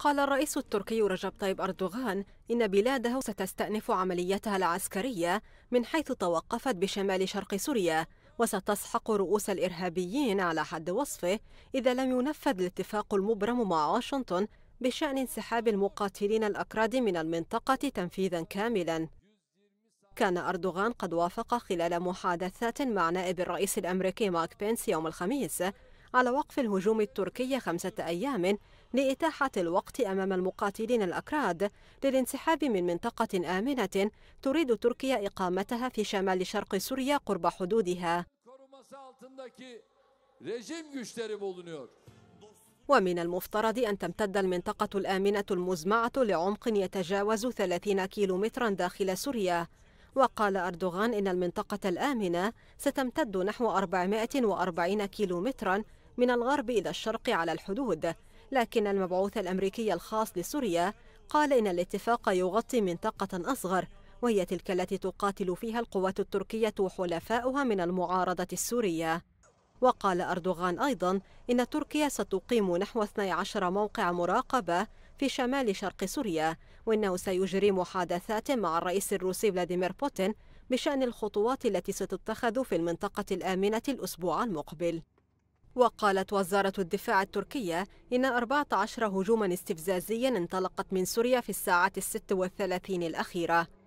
قال الرئيس التركي رجب طيب أردوغان إن بلاده ستستأنف عمليتها العسكرية من حيث توقفت بشمال شرق سوريا وستسحق رؤوس الإرهابيين على حد وصفه إذا لم ينفذ الاتفاق المبرم مع واشنطن بشأن انسحاب المقاتلين الأكراد من المنطقة تنفيذا كاملا كان أردوغان قد وافق خلال محادثات مع نائب الرئيس الأمريكي ماك بينس يوم الخميس على وقف الهجوم التركي خمسة أيام لإتاحة الوقت أمام المقاتلين الأكراد للانسحاب من منطقة آمنة تريد تركيا إقامتها في شمال شرق سوريا قرب حدودها ومن المفترض أن تمتد المنطقة الآمنة المزمعة لعمق يتجاوز 30 كيلومترا داخل سوريا وقال أردوغان إن المنطقة الآمنة ستمتد نحو 440 كيلومترا من الغرب إلى الشرق على الحدود لكن المبعوث الأمريكي الخاص لسوريا قال إن الاتفاق يغطي منطقة أصغر وهي تلك التي تقاتل فيها القوات التركية وحلفاؤها من المعارضة السورية وقال أردوغان أيضا إن تركيا ستقيم نحو 12 موقع مراقبة في شمال شرق سوريا وإنه سيجري محادثات مع الرئيس الروسي فلاديمير بوتين بشأن الخطوات التي ستتخذ في المنطقة الآمنة الأسبوع المقبل وقالت وزارة الدفاع التركية إن 14 هجوما استفزازيا انطلقت من سوريا في الساعات الست والثلاثين الأخيرة